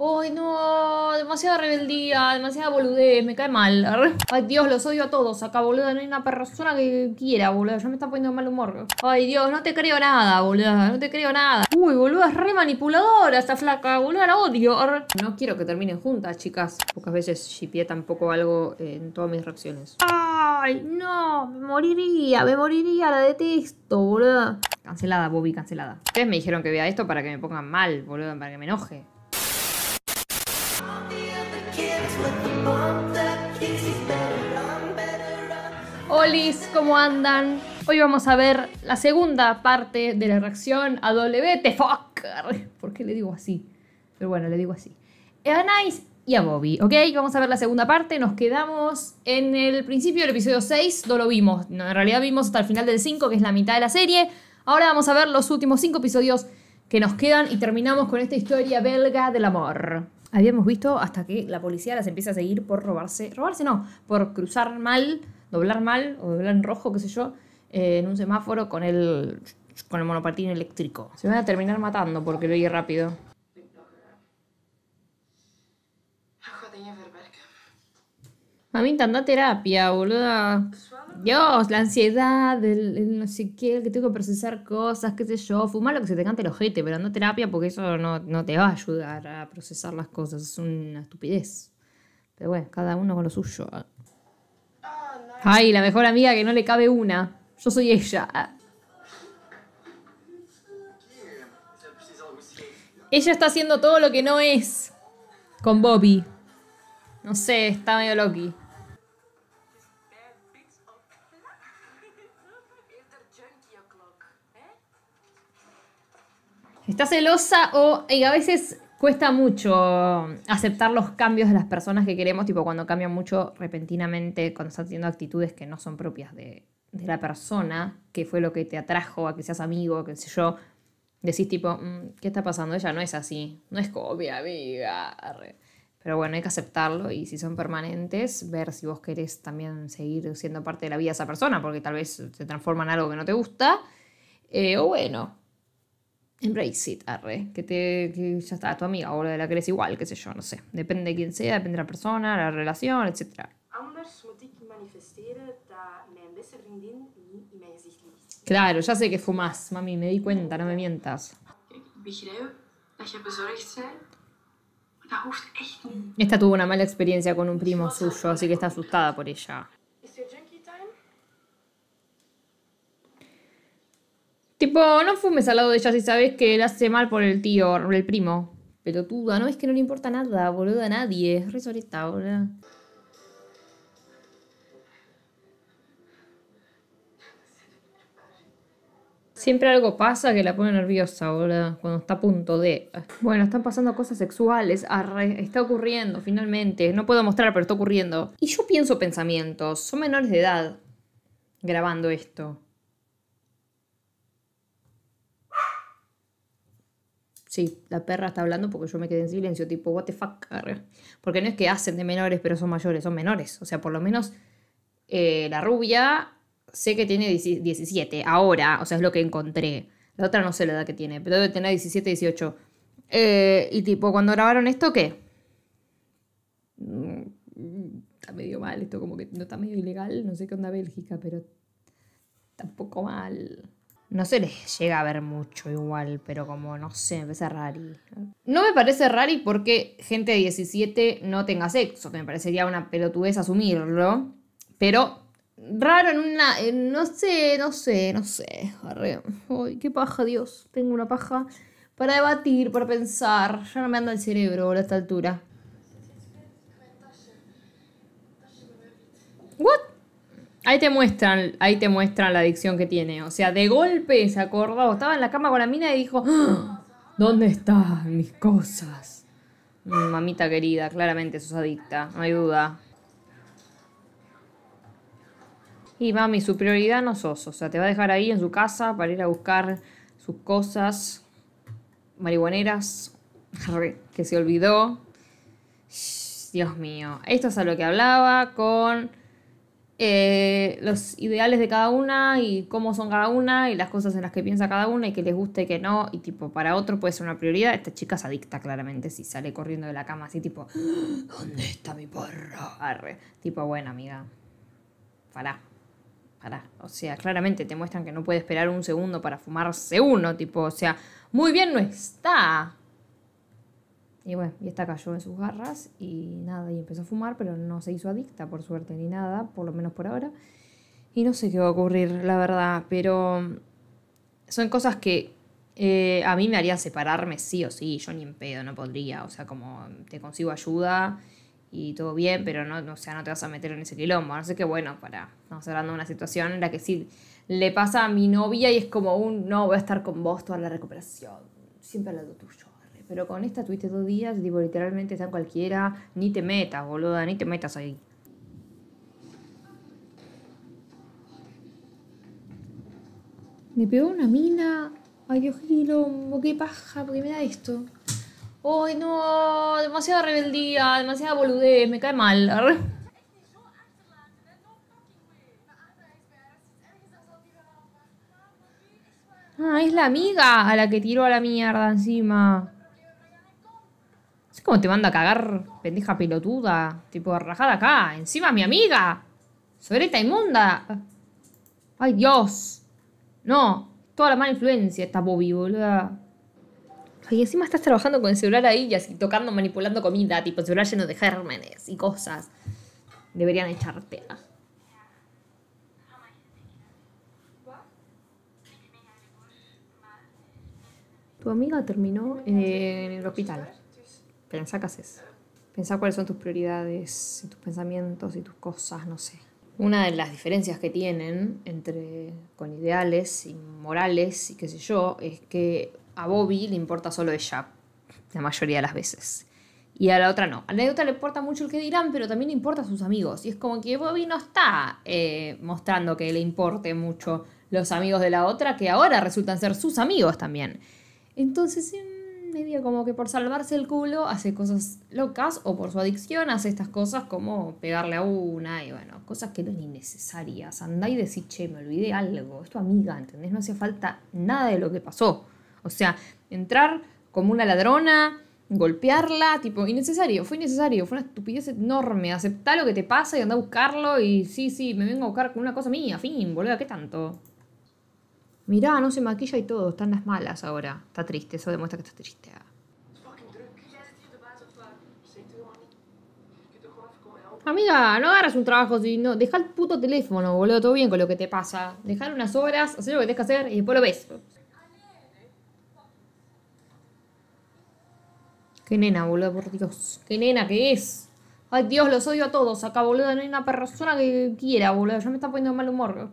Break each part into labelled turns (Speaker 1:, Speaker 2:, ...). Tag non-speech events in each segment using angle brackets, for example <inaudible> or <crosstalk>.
Speaker 1: ¡Ay, no! Demasiada rebeldía, demasiada boludez, me cae mal. <laughs> Ay, Dios, los odio a todos. Acá, boludo, no hay una persona que quiera, boludo. Ya me está poniendo mal humor. Ay, Dios, no te creo nada, boludo. No te creo nada. Uy, boludo, es re manipuladora esta flaca, boludo, la odio. No quiero que terminen juntas, chicas. Pocas veces shipeé tampoco algo en todas mis reacciones. ¡Ay, no! Me moriría, me moriría, la detesto, boludo. Cancelada, Bobby, cancelada. Ustedes me dijeron que vea esto para que me pongan mal, boludo, para que me enoje. Como ¿cómo andan? Hoy vamos a ver la segunda parte de la reacción a WTF ¿Por qué le digo así? Pero bueno, le digo así. Eh, a Nice y a Bobby, ¿ok? Vamos a ver la segunda parte. Nos quedamos en el principio del episodio 6, no lo vimos. en realidad vimos hasta el final del 5, que es la mitad de la serie. Ahora vamos a ver los últimos 5 episodios que nos quedan y terminamos con esta historia belga del amor. Habíamos visto hasta que la policía las empieza a seguir por robarse, robarse no, por cruzar mal doblar mal o doblar en rojo, qué sé yo, eh, en un semáforo con el, con el monopatín eléctrico. Se van a terminar matando porque lo oí rápido. Mamita, anda a terapia, boluda. Dios, la ansiedad, el, no sé qué, el que tengo que procesar cosas, qué sé yo. Fumar lo que se te cante el ojete, pero anda terapia porque eso no, no te va a ayudar a procesar las cosas. Es una estupidez. Pero bueno, cada uno con lo suyo. Ay, la mejor amiga que no le cabe una. Yo soy ella. Ella está haciendo todo lo que no es con Bobby. No sé, está medio loqui. ¿Está celosa o eh, a veces cuesta mucho aceptar los cambios de las personas que queremos, tipo cuando cambian mucho repentinamente, cuando están teniendo actitudes que no son propias de, la persona, que fue lo que te atrajo a que seas amigo, qué sé yo. Decís tipo, mm, ¿qué está pasando? Ella no es así, no es copia, amiga. Pero bueno, hay que aceptarlo y si son permanentes, ver si vos querés también seguir siendo parte de la vida de esa persona, porque tal vez se transforma en algo que no te gusta. Eh, o bueno, embrace it, arre, que te que ya está, tu amiga, o la que eres igual, qué sé yo, no sé. Depende de quién sea, depende de la persona, la relación, etc. Claro, ya sé que más, mami, me di cuenta, no me mientas. Esta tuvo una mala experiencia con un primo suyo, así que está asustada por ella. Tipo, no fumes al lado de ella si sabes que él hace mal por el tío, el primo. Pelotuda, no es que no le importa nada, boludo, a nadie. Es resoreta, boludo. Siempre algo pasa que la pone nerviosa, boludo, cuando está a punto de... Bueno, están pasando cosas sexuales, está ocurriendo, finalmente. No puedo mostrar, pero está ocurriendo. Y yo pienso pensamientos, son menores de edad grabando esto. Sí, la perra está hablando porque yo me quedé en silencio, tipo, what the fuck. Porque no es que hacen de menores, pero son mayores, son menores. O sea, por lo menos eh, la rubia sé que tiene 17 ahora, o sea, es lo que encontré. La otra no sé la edad que tiene, pero debe tener 17, 18. Eh, y tipo, cuando grabaron esto, ¿qué? Mm, está medio mal, esto como que no está medio ilegal, no sé qué onda Bélgica, pero tampoco mal. No se les llega a ver mucho igual, pero como no sé, me parece rari. No me parece rari porque gente de 17 no tenga sexo, que me parecería una pelotudez asumirlo. Pero raro en una. no sé, no sé, no sé. Ay, qué paja, Dios. Tengo una paja para debatir, para pensar. Ya no me anda el cerebro a esta altura. ¿What? Ahí te muestran, ahí te muestran la adicción que tiene. O sea, de golpe se acordó, estaba en la cama con la mina y dijo, ¡Ah! ¿dónde están mis cosas? Mamita querida, claramente sos adicta, no hay duda. Y mami, su prioridad no sos, o sea, te va a dejar ahí en su casa para ir a buscar sus cosas marihuaneras <laughs> que se olvidó. Dios mío, esto es a lo que hablaba con eh, los ideales de cada una y cómo son cada una y las cosas en las que piensa cada una y que les guste y que no. Y tipo, para otro puede ser una prioridad. Esta chica se adicta claramente si sale corriendo de la cama así tipo, ah, ¿dónde está mi porro? Arre. Tipo, buena amiga, para para O sea, claramente te muestran que no puede esperar un segundo para fumarse uno. Tipo, o sea, muy bien no está. Y bueno, y esta cayó en sus garras y nada, y empezó a fumar, pero no se hizo adicta, por suerte, ni nada, por lo menos por ahora. Y no sé qué va a ocurrir, la verdad, pero son cosas que eh, a mí me haría separarme sí o sí, yo ni en pedo, no podría, o sea, como te consigo ayuda y todo bien, pero no, o sea, no te vas a meter en ese quilombo, no sé qué bueno, para, estamos hablando de una situación en la que sí le pasa a mi novia y es como un, no, voy a estar con vos toda la recuperación, siempre al lado tuyo. Pero con esta tuviste dos días, digo literalmente está cualquiera. Ni te metas, boluda, ni te metas ahí. Me pegó una mina. Ay, Dios, qué qué paja, porque me da esto. Ay, no, demasiada rebeldía, demasiada boludez, me cae mal. Ah, es la amiga a la que tiró a la mierda encima. ¿Cómo te manda a cagar, pendeja pelotuda? Tipo, rajada acá. Encima mi amiga. Sobreta inmunda. Ay, Dios. No. Toda la mala influencia esta Bobby, boluda. Y encima estás trabajando con el celular ahí y así tocando, manipulando comida, tipo celular lleno de gérmenes y cosas. Deberían echarte. Tu amiga terminó en el hospital. Pensá qué haces. Pensá cuáles son tus prioridades y tus pensamientos y tus cosas, no sé. Una de las diferencias que tienen entre con ideales y morales y qué sé yo es que a Bobby le importa solo ella la mayoría de las veces. Y a la otra no. A la otra le importa mucho el que dirán, pero también le importa a sus amigos. Y es como que Bobby no está eh, mostrando que le importe mucho los amigos de la otra, que ahora resultan ser sus amigos también. Entonces, em, medio como que por salvarse el culo hace cosas locas o por su adicción hace estas cosas como pegarle a una y bueno, cosas que no son innecesarias. Andá y decir che, me olvidé algo, esto amiga, ¿entendés? No hacía falta nada de lo que pasó. O sea, entrar como una ladrona, golpearla, tipo, innecesario, fue innecesario, fue una estupidez enorme. Aceptá lo que te pasa y andá a buscarlo y sí, sí, me vengo a buscar con una cosa mía, fin, boludo, ¿qué tanto? mirá, no se maquilla y todo, están las malas ahora. Está triste, eso demuestra que está triste. Amiga, no agarras un trabajo si no. Deja el puto teléfono, boludo, todo bien con lo que te pasa. Dejar unas horas, hacer lo que tenés que hacer y después lo ves. Qué nena, boludo, por Dios. Qué nena que es. Ay, Dios, los odio a todos acá, boludo. No hay una persona que quiera, boludo. Ya me está poniendo mal humor.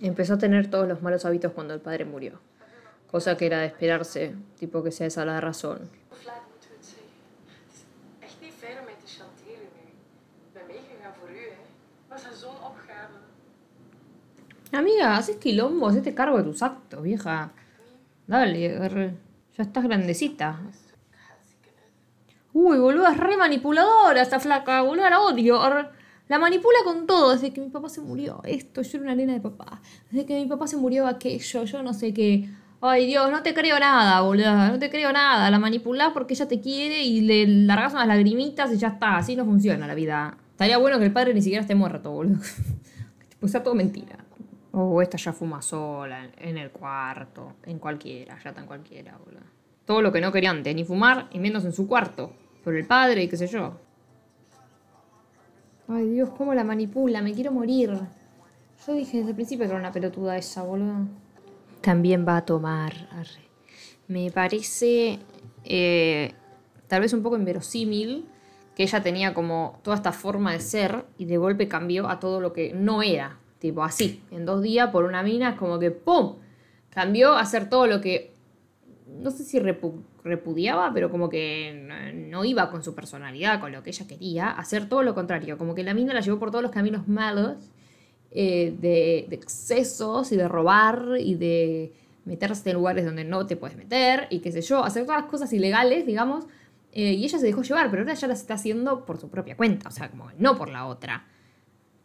Speaker 1: empezó a tener todos los malos hábitos cuando el padre murió, cosa que era de esperarse, tipo que sea esa la razón. Amiga, haces este quilombo, haces este cargo de tus actos, vieja. Dale, ya estás grandecita. Uy, boluda, es re manipuladora esta flaca, boluda, la odio. La manipula con todo, desde que mi papá se murió, esto, yo era una nena de papá. Desde que mi papá se murió, aquello, yo no sé qué. Ay Dios, no te creo nada, boludo, no te creo nada. La manipula porque ella te quiere y le largas unas lagrimitas y ya está, así no funciona la vida. Estaría bueno que el padre ni siquiera esté muerto, boludo. Pues <laughs> sea todo mentira. Oh, esta ya fuma sola, en el cuarto, en cualquiera, ya tan cualquiera, boludo. Todo lo que no quería antes, ni fumar y menos en su cuarto. Por el padre y qué sé yo. Ay, Dios, cómo la manipula, me quiero morir. Yo dije desde el principio que era una pelotuda esa, boludo. También va a tomar. Me parece eh, tal vez un poco inverosímil que ella tenía como toda esta forma de ser y de golpe cambió a todo lo que no era. Tipo así, en dos días por una mina, como que ¡pum! Cambió a ser todo lo que. No sé si repu repudiaba, pero como que no iba con su personalidad, con lo que ella quería, hacer todo lo contrario, como que la mina la llevó por todos los caminos malos, eh, de, excesos y de robar y de meterse en lugares donde no te puedes meter y qué sé yo, hacer todas las cosas ilegales, digamos, eh, y ella se dejó llevar, pero ahora ya las está haciendo por su propia cuenta, o sea, como no por la otra.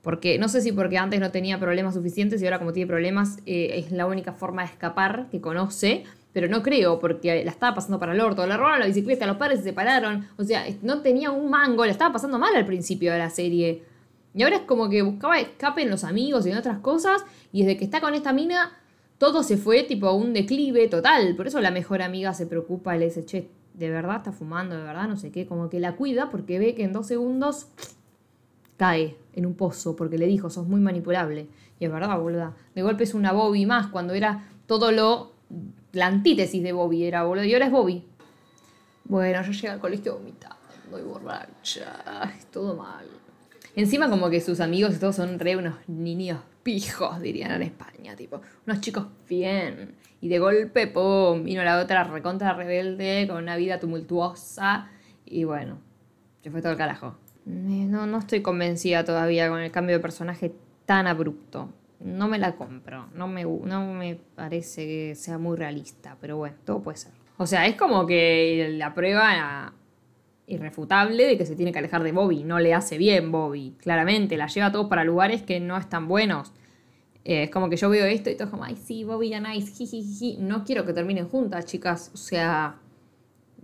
Speaker 1: Porque no sé si porque antes no tenía problemas suficientes y ahora como tiene problemas eh, es la única forma de escapar que conoce pero no creo, porque la estaba pasando para el orto, La robaron la bicicleta, los padres se separaron, o sea, no tenía un mango, la estaba pasando mal al principio de la serie. Y ahora es como que buscaba escape en los amigos y en otras cosas, y desde que está con esta mina, todo se fue tipo a un declive total. Por eso la mejor amiga se preocupa y le dice, che, de verdad está fumando, de verdad no sé qué, como que la cuida porque ve que en dos segundos cae en un pozo porque le dijo, sos muy manipulable. Y es verdad, boluda. De golpe es una Bobby más cuando era todo lo la antítesis de Bobby era, boludo. Y ahora es Bobby. Bueno, yo llegué al colegio vomitando y borracha. Todo mal. Encima como que sus amigos todos son re unos niños pijos, dirían en España, tipo, unos chicos bien. Y de golpe, pum, vino la otra recontra rebelde con una vida tumultuosa y bueno, se fue todo el carajo. Eh, no, no estoy convencida todavía con el cambio de personaje tan abrupto no me la compro, no me, me parece que sea muy realista, pero bueno, todo puede ser. O sea, es como que la prueba irrefutable de que se tiene que alejar de Bobby, no le hace bien Bobby, claramente, la lleva a todos para lugares que no están buenos. Eh, es como que yo veo esto y todo como, ay, sí, Bobby ya nice, No quiero que terminen juntas, chicas. O sea,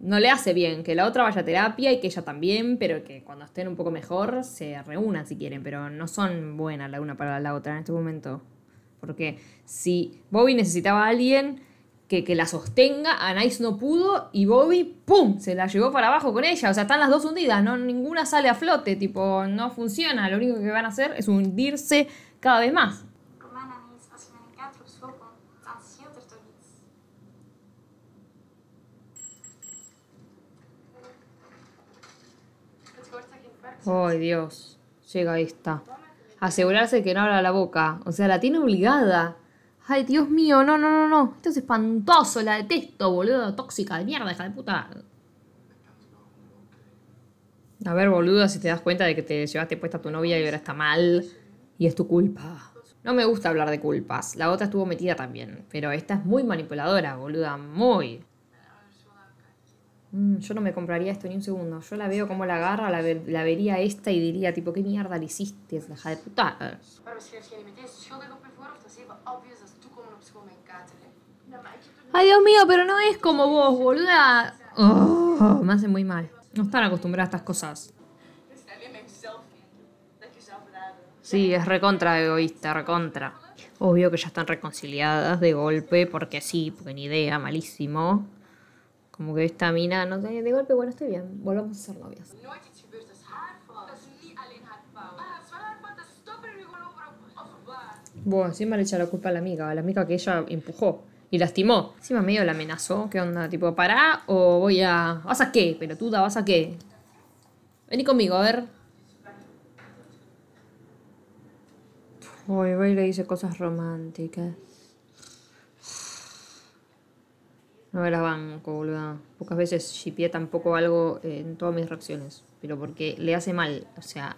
Speaker 1: no le hace bien que la otra vaya a terapia y que ella también, pero que cuando estén un poco mejor se reúnan si quieren, pero no son buenas la una para la otra en este momento. Porque si Bobby necesitaba a alguien que, la sostenga, Anais no pudo y Bobby, ¡pum!, se la llevó para abajo con ella. O sea, están las dos hundidas, no ninguna sale a flote, tipo, no funciona, lo único que van a hacer es hundirse cada vez más. Ay, Dios. Llega esta. Asegurarse que no abra la boca. O sea, la tiene obligada. Ay, Dios mío, no, no, no, no. Esto es espantoso, la detesto, boludo. Tóxica de mierda, hija de puta. A ver, boluda, si te das cuenta de que te llevaste puesta a tu novia y ahora está mal. Y es tu culpa. No me gusta hablar de culpas. La otra estuvo metida también. Pero esta es muy manipuladora, boluda. Muy. Mm, yo no me compraría esto ni un segundo. Yo la veo como la agarra, la, la vería esta y diría, tipo, ¿qué mierda le hiciste, deja de puta? Ay, Dios mío, pero no es como vos, boluda. Oh, me hace muy mal. No están acostumbradas a estas cosas. Sí, es recontra egoísta, recontra. Obvio que ya están reconciliadas de golpe, porque sí, porque ni idea, malísimo como que mina, no de golpe, bueno, estoy bien, volvamos a ser novias. Bueno, encima le echa la culpa a la amiga, a la amiga que ella empujó y lastimó. Encima medio la amenazó, ¿qué onda? Tipo, para o voy a... ¿Vas a qué, pelotuda? ¿Vas a qué? Vení conmigo, a ver. Uy, va y le dice cosas románticas. No me las banco, boluda. Pocas veces shipeé tampoco algo eh, en todas mis reacciones. Pero porque le hace mal. O sea,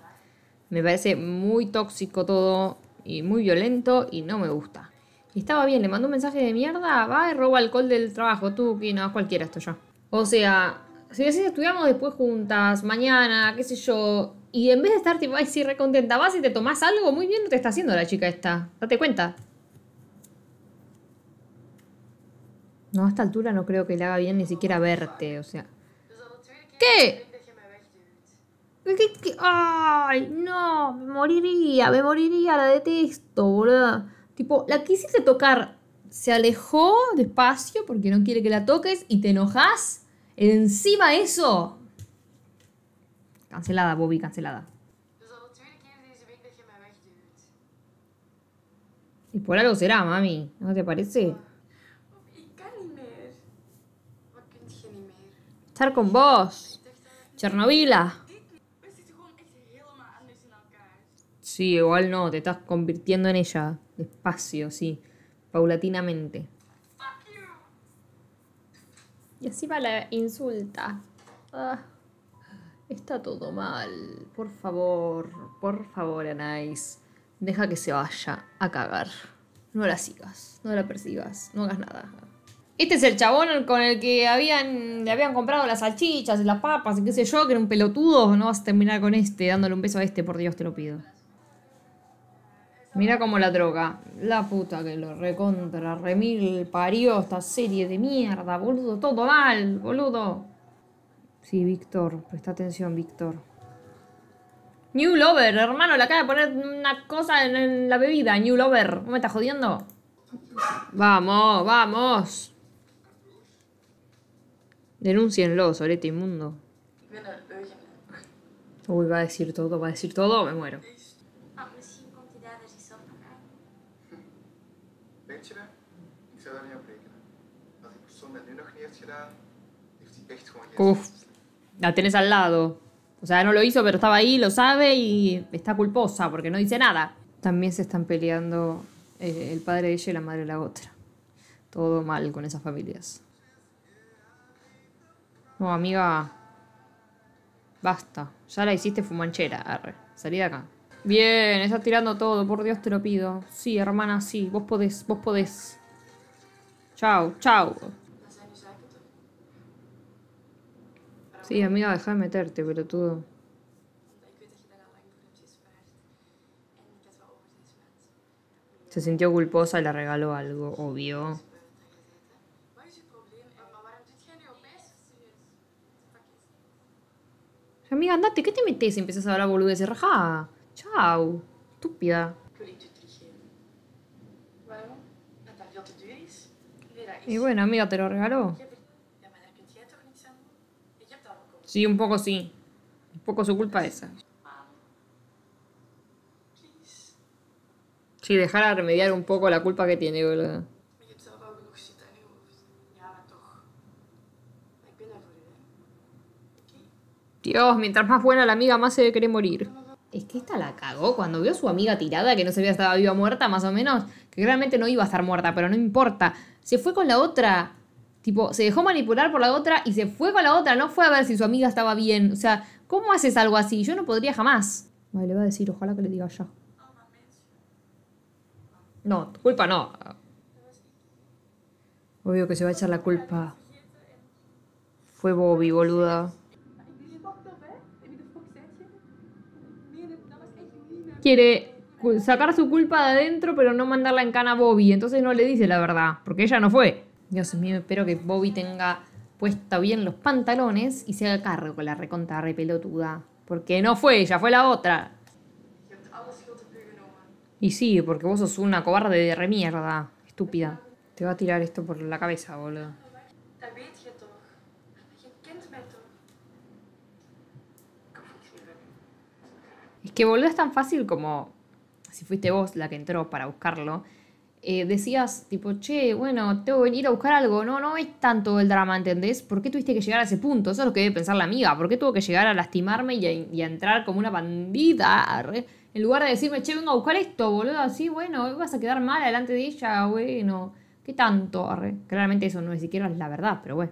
Speaker 1: me parece muy tóxico todo y muy violento y no me gusta. Y estaba bien, le mandó un mensaje de mierda, va y roba alcohol del trabajo, tú, que no, cualquiera esto ya. O sea, si decís estudiamos después juntas, mañana, qué sé yo, y en vez de estar tipo, ay, sí, recontenta, vas y te tomás algo, muy bien, te está haciendo la chica esta. Date cuenta. No, a esta altura no creo que le haga bien ni siquiera verte, o sea. ¿Qué? ¿Qué? ay no! Me moriría, me moriría, la detesto, boludo. Tipo, la quisiste tocar, se alejó despacio porque no quiere que la toques y te enojas. Encima eso. Cancelada, Bobby, cancelada. Y por algo será, mami, ¿no te parece? Estar con vos. Chernobila. Sí, igual no, te estás convirtiendo en ella. Despacio, sí. Paulatinamente. Y así va la insulta. Ah, está todo mal. Por favor, por favor, Anais. Deja que se vaya a cagar. No la sigas, no la persigas, no hagas nada. Este es el chabón con el que habían, le habían comprado las salchichas y las papas y qué sé yo, que era un pelotudo. No vas a terminar con este, dándole un beso a este, por Dios te lo pido. Mira cómo la droga. La puta que lo recontra, remil, parió esta serie de mierda, boludo. Todo mal, boludo. Sí, Víctor, presta atención, Víctor. New Lover, hermano, le acaba de poner una cosa en, la bebida. New Lover, ¿no me estás jodiendo? Vamos, vamos. Denúncienlo, solete inmundo. Uy, va a decir todo, va a decir todo, me muero. Uf, la tenés al lado. O sea, no lo hizo, pero estaba ahí, lo sabe y está culposa porque no dice nada. También se están peleando eh, el padre de ella y la madre de la otra. Todo mal con esas familias amiga. Basta. Ya la hiciste fumanchera, arre. Salí de acá. Bien, estás tirando todo, por Dios te lo pido. Sí, hermana, sí. Vos podés, vos podés. Chau, chao.
Speaker 2: Sí, amiga, deja
Speaker 1: de meterte, pelotudo. Se sintió culposa y le regaló algo, obvio. Amiga, andate, ¿qué te metes? Empezás a hablar boludez Rajá. Chau, estúpida.
Speaker 2: Y bueno, amiga, te lo regaló.
Speaker 1: Sí, un poco sí. Un poco su culpa esa. Sí, dejar a remediar un poco la culpa que tiene, boludo. Dios, mientras más buena la amiga, más se quiere morir. Es que esta la cagó cuando vio a su amiga tirada, que no sabía si estaba viva o muerta, más o menos. Que realmente no iba a estar muerta, pero no importa. Se fue con la otra. Tipo, se dejó manipular por la otra y se fue con la otra. No fue a ver si su amiga estaba bien. O sea, ¿cómo haces algo así? Yo no podría jamás. le va a decir, ojalá que le diga ya. No, culpa no. Obvio que se va a echar la culpa. Fue Bobby, boluda. quiere sacar su culpa de adentro, pero no mandarla en cana a Bobby. Entonces no le dice la verdad, porque ella no fue. Dios mío, espero que Bobby tenga puesta bien los pantalones y se haga cargo con la reconta repelotuda. Porque no fue ella, fue la otra. Y sí, porque vos sos una cobarde de remierda, estúpida. Te va a tirar esto por la cabeza, boludo. que es tan fácil como si fuiste vos la que entró para buscarlo. Eh, decías, tipo, che, bueno, tengo que venir a buscar algo. No, no es tanto el drama, ¿entendés? ¿Por qué tuviste que llegar a ese punto? Eso es lo que debe pensar la amiga. ¿Por qué tuvo que llegar a lastimarme y a, entrar como una bandida? En lugar de decirme, che, vengo a buscar esto, boludo. Así, bueno, vas a quedar mal delante de ella, bueno. ¿Qué tanto? Arre? Claramente eso no es siquiera la verdad, pero bueno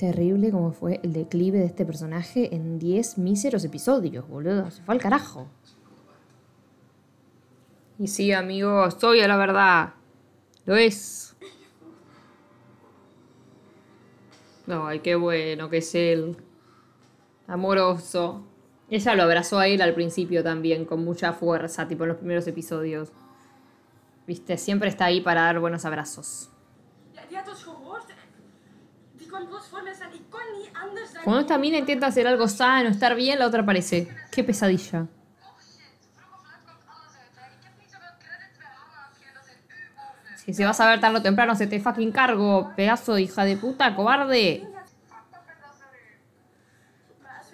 Speaker 1: terrible como fue el declive de este personaje en 10 míseros episodios, boludo. Se fue al carajo. Y sí, amigo, estoy a la verdad. Lo es. No, ay, qué bueno que es él. Amoroso. Ella lo abrazó a él al principio también, con mucha fuerza, tipo en los primeros episodios. Viste, siempre está ahí para dar buenos abrazos. Cuando esta mina intenta hacer algo sano, estar bien, la otra aparece. Qué pesadilla. Si se va a ver tarde o temprano, se te fucking cargo, pedazo de hija de puta, cobarde.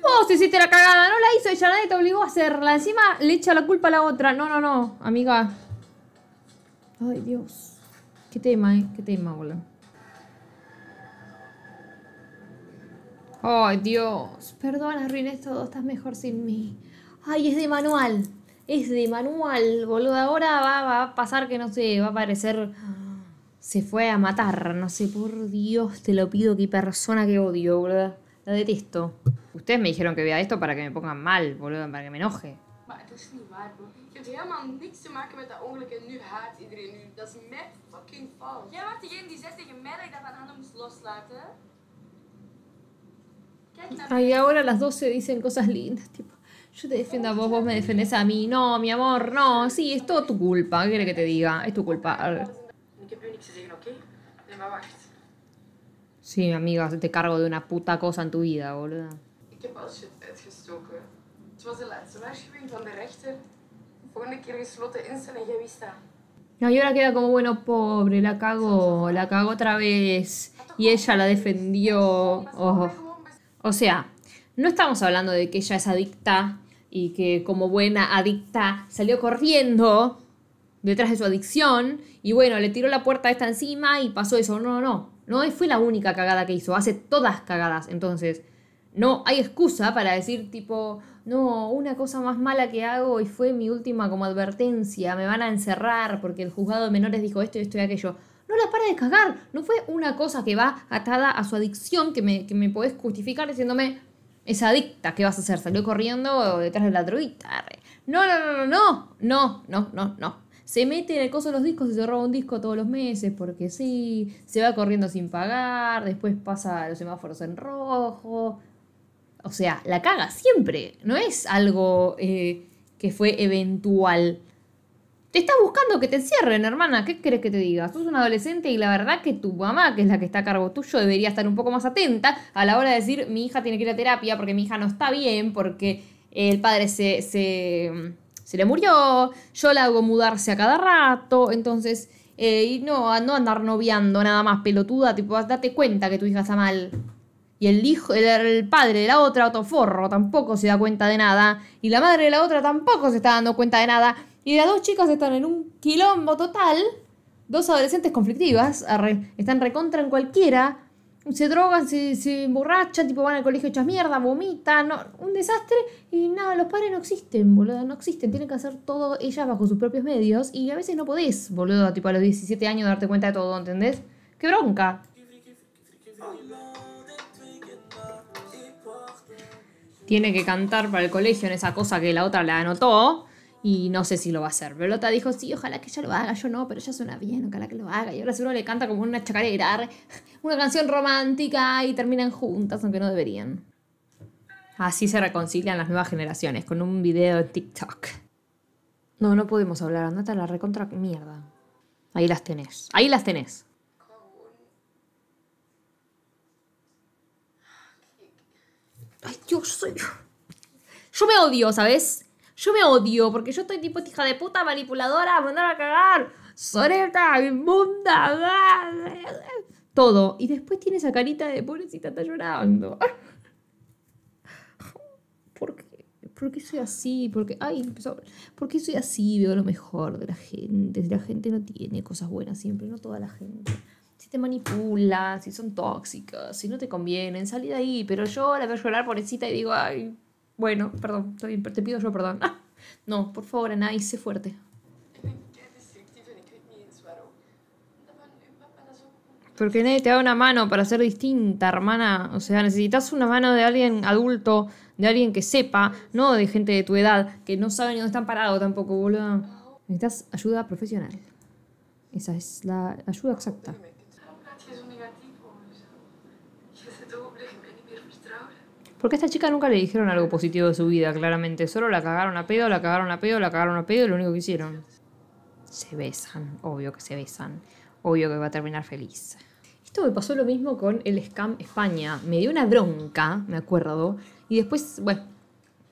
Speaker 1: Vos oh, hiciste la cagada, no la hizo ella, nadie te obligó a hacerla. Encima le echa la culpa a la otra. No, no, no, amiga. Ay, Dios. Qué tema, eh. Qué tema, boludo. Ay, Dios. Perdón, arruiné todo. Estás mejor sin mí. Ay, es de manual. Es de manual, boludo. Ahora va, a pasar que no sé, va a aparecer. Se fue a matar. No sé, por Dios, te lo pido. Qué persona que odio, boludo. La detesto. Ustedes me dijeron que vea esto para que me pongan mal, boludo, para que me enoje. Ahí ahora las dos se dicen cosas lindas, tipo, yo te defiendo a vos, vos me defendés a mí. No, mi amor, no, sí, es todo tu culpa. ¿Qué querés que te diga? Es tu culpa. Sí, amiga, te cargo de una puta cosa en tu vida, boludo. No, y ahora queda como, bueno, pobre, la cago la cago otra vez. Y ella la defendió. Oh. O sea, no estamos hablando de que ella es adicta y que como buena adicta salió corriendo detrás de su adicción y bueno, le tiró la puerta esta encima y pasó eso. No, no, no. No fue la única cagada que hizo. Hace todas cagadas. Entonces, no hay excusa para decir tipo, no, una cosa más mala que hago y fue mi última como advertencia. Me van a encerrar porque el juzgado de menores dijo esto y esto y aquello no la para de cagar. No fue una cosa que va atada a su adicción que me, que podés justificar diciéndome, es adicta, ¿qué vas a hacer? Salió corriendo detrás de la droguita. No, no, no, no, no, no, no, no. Se mete en el coso de los discos y se roba un disco todos los meses porque sí, se va corriendo sin pagar, después pasa los semáforos en rojo. O sea, la caga siempre, no es algo eh, que fue eventual. Estás buscando que te encierren, hermana. ¿Qué querés que te diga? Sos un adolescente y la verdad que tu mamá, que es la que está a cargo tuyo, debería estar un poco más atenta a la hora de decir, mi hija tiene que ir a terapia porque mi hija no está bien, porque el padre se, le murió, yo la hago mudarse a cada rato, entonces... Eh, y no, no andar noviando nada más, pelotuda, tipo, date cuenta que tu hija está mal. Y el hijo, el, padre de la otra, otro forro, tampoco se da cuenta de nada. Y la madre de la otra tampoco se está dando cuenta de nada. Y las dos chicas están en un quilombo total. Dos adolescentes conflictivas. están recontra en cualquiera. Se drogan, se, emborrachan, tipo van al colegio hechas mierda, vomitan, no, un desastre. Y nada, los padres no existen, boludo, no existen. Tienen que hacer todo ellas bajo sus propios medios. Y a veces no podés, boludo, tipo a los 17 años darte cuenta de todo, ¿entendés? ¡Qué bronca! Tiene que cantar para el colegio en esa cosa que la otra la anotó. Y no sé si lo va a hacer. Belota dijo, sí, ojalá que ella lo haga, yo no, pero ella suena bien, ojalá que lo haga. Y ahora seguro le canta como una chacarera, <laughs> una canción romántica y terminan juntas, aunque no deberían. Así se reconcilian las nuevas generaciones, con un video de TikTok. No, no podemos hablar, andate a la recontra mierda. Ahí las tenés, ahí las tenés. Ay, Dios, soy... Yo me odio, ¿sabes? Yo me odio porque yo estoy tipo hija de puta manipuladora, mandar a cagar, Soleta, inmunda, todo. Y después tiene esa carita de pobrecita, está llorando. <laughs> ¿Por qué? ¿Por qué soy así? Porque, ay, empezó. ¿Por qué soy así? Veo lo mejor de la gente. La gente no tiene cosas buenas siempre, no toda la gente si te manipulan, si son tóxicas, si no te convienen, salí de ahí. Pero yo la veo llorar pobrecita y digo, ay, bueno, perdón, te pido yo perdón. Ah, no, por favor, Ana, sé fuerte. Porque nadie te da una mano para ser distinta, hermana. O sea, necesitas una mano de alguien adulto, de alguien que sepa, no de gente de tu edad, que no sabe ni dónde están parados tampoco, boludo. Necesitas ayuda profesional. Esa es la ayuda exacta. Porque esta chica nunca le dijeron algo positivo de su vida, claramente. Solo la cagaron a pedo, la cagaron a pedo, la cagaron a pedo, lo único que hicieron. Se besan, obvio que se besan. Obvio que va a terminar feliz. Esto me pasó lo mismo con el Scam España. Me dio una bronca, me acuerdo. Y después, bueno,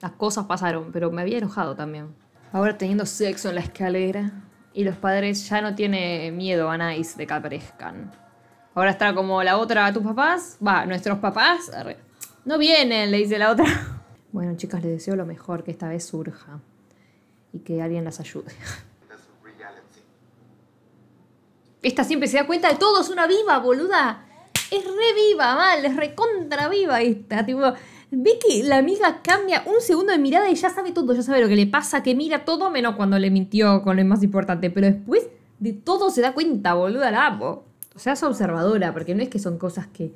Speaker 1: las cosas pasaron, pero me había enojado también. Ahora teniendo sexo en la escalera. Y los padres ya no tiene miedo a nadie de que aparezcan. Ahora está como la otra, tus papás. Va, nuestros papás. No vienen, le dice la otra. <laughs> Bueno, chicas, les deseo lo mejor, que esta vez surja y que alguien las ayude. Esta siempre se da cuenta de todo, es una viva, boluda. Es reviva, viva, mal, es recontra viva esta. Tipo, ve que la amiga cambia un segundo de mirada y ya sabe todo, ya sabe lo que le pasa, que mira todo, menos cuando le mintió con lo más importante. Pero después de todo se da cuenta, boluda, la amo. O sea, es observadora, porque no es que son cosas que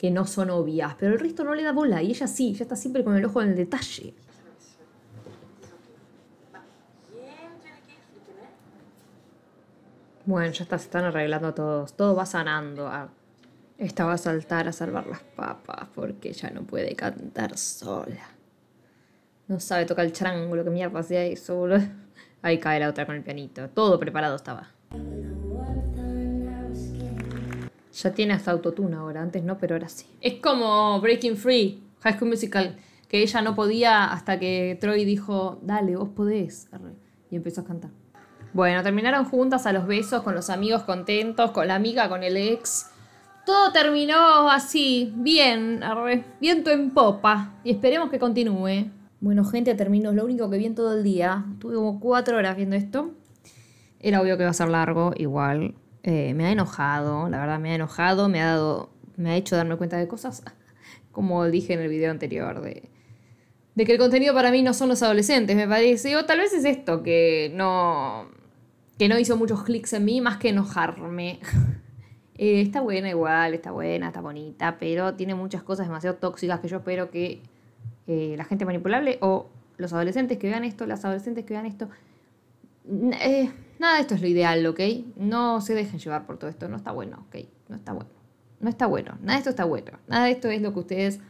Speaker 1: que no son obvias, pero el resto no le da bola y ella sí, ella está siempre con el ojo en el detalle. Bueno, ya está, se están arreglando todos, todo va sanando. Ah, esta va a saltar a salvar las papas porque ya no puede cantar sola. No sabe tocar el charango, lo que mierda hacía eso, boludo. Ahí cae la otra con el pianito, todo preparado estaba. Ya tiene hasta autotune ahora, antes no, pero ahora sí. Es como Breaking Free, High School Musical, que ella no podía hasta que Troy dijo, dale, vos podés. Y empezó a cantar. Bueno, terminaron juntas a los besos, con los amigos contentos, con la amiga, con el ex. Todo terminó así, bien, arre, viento en popa. Y esperemos que continúe. Bueno, gente, terminó. lo único que vi en todo el día. estuve como cuatro horas viendo esto. Era obvio que iba a ser largo, igual. Eh, me ha enojado, la verdad me ha enojado, me ha, dado, me ha hecho darme cuenta de cosas, <laughs> como dije en el video anterior, de, de que el contenido para mí no son los adolescentes, me parece, o tal vez es esto, que no, que no hizo muchos clics en mí más que enojarme. <laughs> Eh, está buena igual, está buena, está bonita, pero tiene muchas cosas demasiado tóxicas que yo espero que eh, la gente manipulable o los adolescentes que vean esto, las adolescentes que vean esto, Nada de esto es lo ideal, ¿ok? No se dejen llevar por todo esto, no está bueno, ¿ok? No está bueno. No está bueno, nada de esto está bueno. Nada de esto es lo que ustedes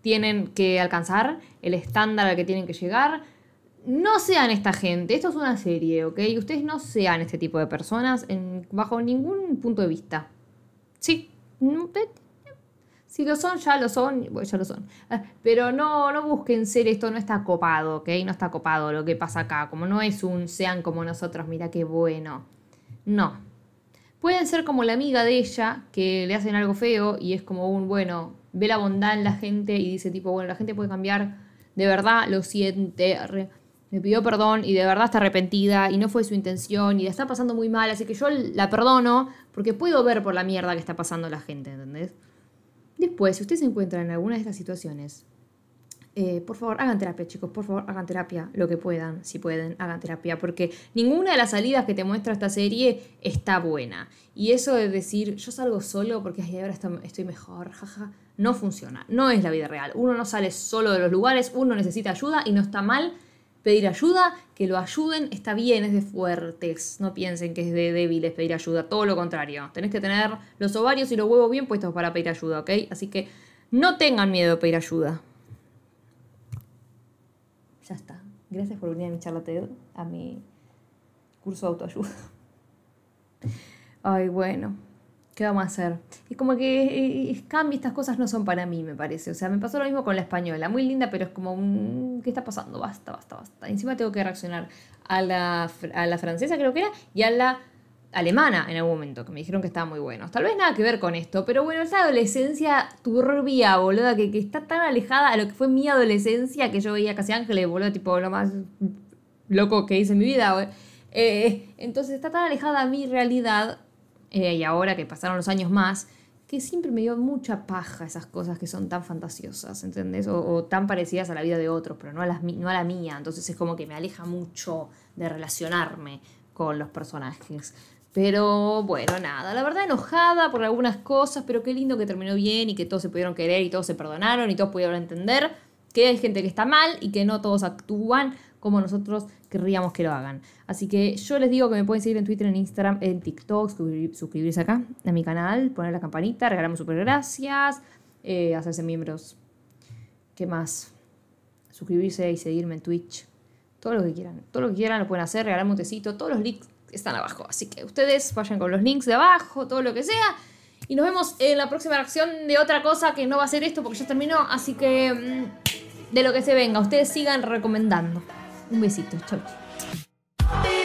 Speaker 1: tienen que alcanzar, el estándar al que tienen que llegar. No sean esta gente, esto es una serie, ¿ok? Ustedes no sean este tipo de personas en, bajo ningún punto de vista. Sí, no, si lo son, ya lo son, ya lo son. Ah, pero no, no busquen ser esto, no está copado, ¿ok? No está copado lo que pasa acá, como no es un sean como nosotros, mira qué bueno. No. Pueden ser como la amiga de ella, que le hacen algo feo y es como un, bueno, ve la bondad en la gente y dice tipo, bueno, la gente puede cambiar, de verdad lo siente, me pidió perdón y de verdad está arrepentida y no fue su intención y la está pasando muy mal, así que yo la perdono porque puedo ver por la mierda que está pasando la gente, ¿entendés? Después, si usted se encuentra en alguna de estas situaciones, eh, por favor, hagan terapia, chicos, por favor, hagan terapia, lo que puedan, si pueden, hagan terapia, porque ninguna de las salidas que te muestra esta serie está buena. Y eso de decir, yo salgo solo porque ahora estoy mejor, jaja, no funciona, no es la vida real. Uno no sale solo de los lugares, uno necesita ayuda y no está mal pedir ayuda, que lo ayuden, está bien, es de fuertes, no piensen que es de débiles pedir ayuda, todo lo contrario, tenés que tener los ovarios y los huevos bien puestos para pedir ayuda, ¿ok? Así que no tengan miedo de pedir ayuda. Ya está. Gracias por venir a mi charla a mi curso de autoayuda. Ay, bueno. ¿qué vamos a hacer? Es como que eh, eh, es cambio, estas cosas no son para mí, me parece. O sea, me pasó lo mismo con la española, muy linda, pero es como, mm, ¿qué está pasando? Basta, basta, basta. Encima tengo que reaccionar a la, francesa, creo que era, y a la alemana en algún momento, que me dijeron que estaba muy bueno. Tal vez nada que ver con esto, pero bueno, esa adolescencia turbia, boluda, que, que está tan alejada a lo que fue mi adolescencia, que yo veía casi ángeles, boludo, tipo lo más loco que hice en mi vida, eh, eh entonces está tan alejada a mi realidad eh, y ahora que pasaron los años más, que siempre me dio mucha paja esas cosas que son tan fantasiosas, ¿entendés? O, tan parecidas a la vida de otros, pero no a, las, no a la mía. Entonces es como que me aleja mucho de relacionarme con los personajes. Pero bueno, nada, la verdad enojada por algunas cosas, pero qué lindo que terminó bien y que todos se pudieron querer y todos se perdonaron y todos pudieron entender que hay gente que está mal y que no todos actúan como nosotros querríamos que lo hagan. Así que yo les digo que me pueden seguir en Twitter, en Instagram, en TikTok, suscribirse acá a mi canal, poner la campanita, regalarme super gracias, eh, hacerse miembros. ¿Qué más? Suscribirse y seguirme en Twitch. Todo lo que quieran. Todo lo que quieran lo pueden hacer, regalarme un tecito. Todos los links están abajo. Así que ustedes vayan con los links de abajo, todo lo que sea. Y nos vemos en la próxima reacción de otra cosa que no va a ser esto porque ya terminó. Así que mm, de lo que se venga, ustedes sigan recomendando. Un besito, Chau.